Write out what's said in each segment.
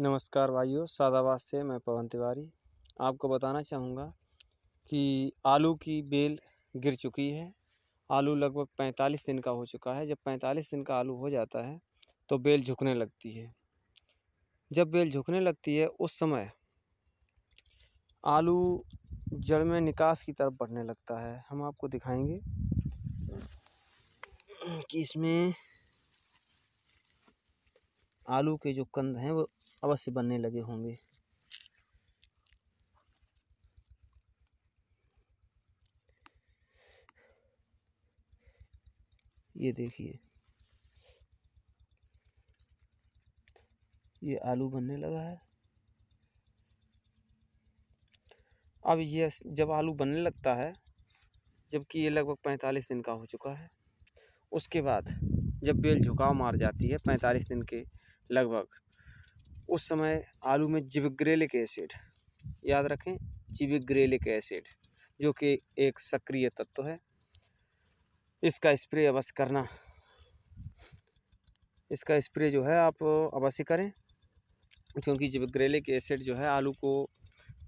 नमस्कार भाइयों सादाबाद से मैं पवन तिवारी आपको बताना चाहूँगा कि आलू की बेल गिर चुकी है आलू लगभग पैंतालीस दिन का हो चुका है जब पैंतालीस दिन का आलू हो जाता है तो बेल झुकने लगती है जब बेल झुकने लगती है उस समय आलू जड़ में निकास की तरफ बढ़ने लगता है हम आपको दिखाएंगे कि इसमें आलू के जो कंद हैं वो अवश्य बनने लगे होंगे ये देखिए ये आलू बनने लगा है अब ये जब आलू बनने लगता है जबकि ये लगभग पैंतालीस दिन का हो चुका है उसके बाद जब बेल झुकाव मार जाती है पैंतालीस दिन के लगभग उस समय आलू में जिबग्रेलिक एसिड याद रखें जिबग्रेलिक एसिड जो कि एक सक्रिय तत्व है इसका स्प्रे अवश्य करना इसका स्प्रे जो है आप अवश्य करें क्योंकि जिबग्रेलिक एसिड जो है आलू को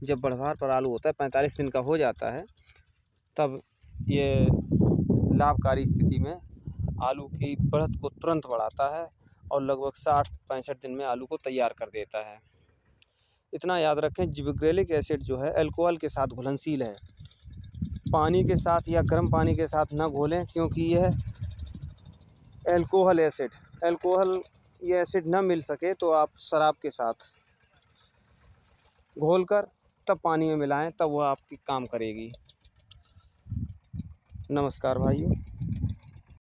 जब बढ़वार पर आलू होता है पैंतालीस दिन का हो जाता है तब ये लाभकारी स्थिति में आलू की बढ़त को तुरंत बढ़ाता है और लगभग साठ पैंसठ दिन में आलू को तैयार कर देता है इतना याद रखें जिब्रेलिक एसिड जो है अल्कोहल के साथ घुलनशील है पानी के साथ या गर्म पानी के साथ ना घोलें क्योंकि यह एल्कोहल एसिड एल्कोहल ये एसिड ना मिल सके तो आप शराब के साथ घोल कर तब पानी में मिलाएं तब वह आपकी काम करेगी नमस्कार भाइयों